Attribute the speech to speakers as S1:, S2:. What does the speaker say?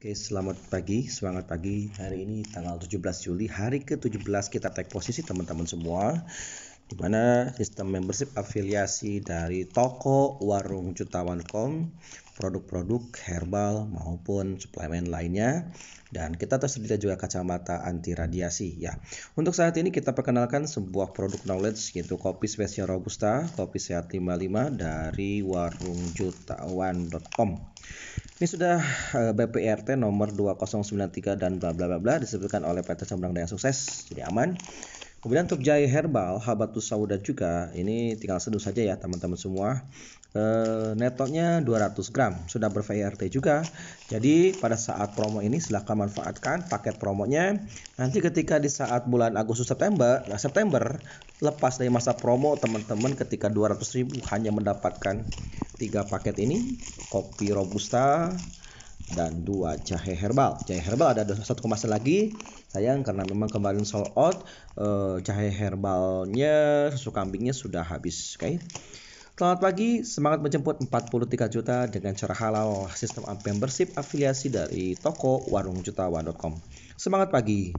S1: Oke, selamat pagi, semangat pagi. Hari ini tanggal 17 Juli, hari ke-17 kita take posisi teman-teman semua. Di mana sistem membership afiliasi dari toko warung jutawan.com, produk-produk herbal maupun suplemen lainnya dan kita tersedia juga kacamata anti radiasi ya. Untuk saat ini kita perkenalkan sebuah produk knowledge yaitu kopi spesial robusta, kopi sehat 55 dari warungjutawan.com. Ini sudah eh, BPRT nomor 2093 dan bla bla bla disebutkan oleh PT Sumberang Daya Sukses. Jadi aman. Kemudian untuk jahe herbal, habatus sauda juga, ini tinggal seduh saja ya teman-teman semua. E, eh, netonya 200 gram, sudah ber-VRT juga. Jadi pada saat promo ini silahkan manfaatkan paket promonya. Nanti ketika di saat bulan Agustus September, nah September lepas dari masa promo teman-teman ketika 200 ribu hanya mendapatkan tiga paket ini, kopi robusta, dan dua jahe herbal. Jahe herbal ada satu kemasan lagi. Sayang karena memang kemarin sold out, eh, jahe herbalnya susu kambingnya sudah habis, oke. Okay? Selamat pagi, semangat menjemput 43 juta dengan cara halal sistem membership afiliasi dari toko warungjutawan.com. Semangat pagi.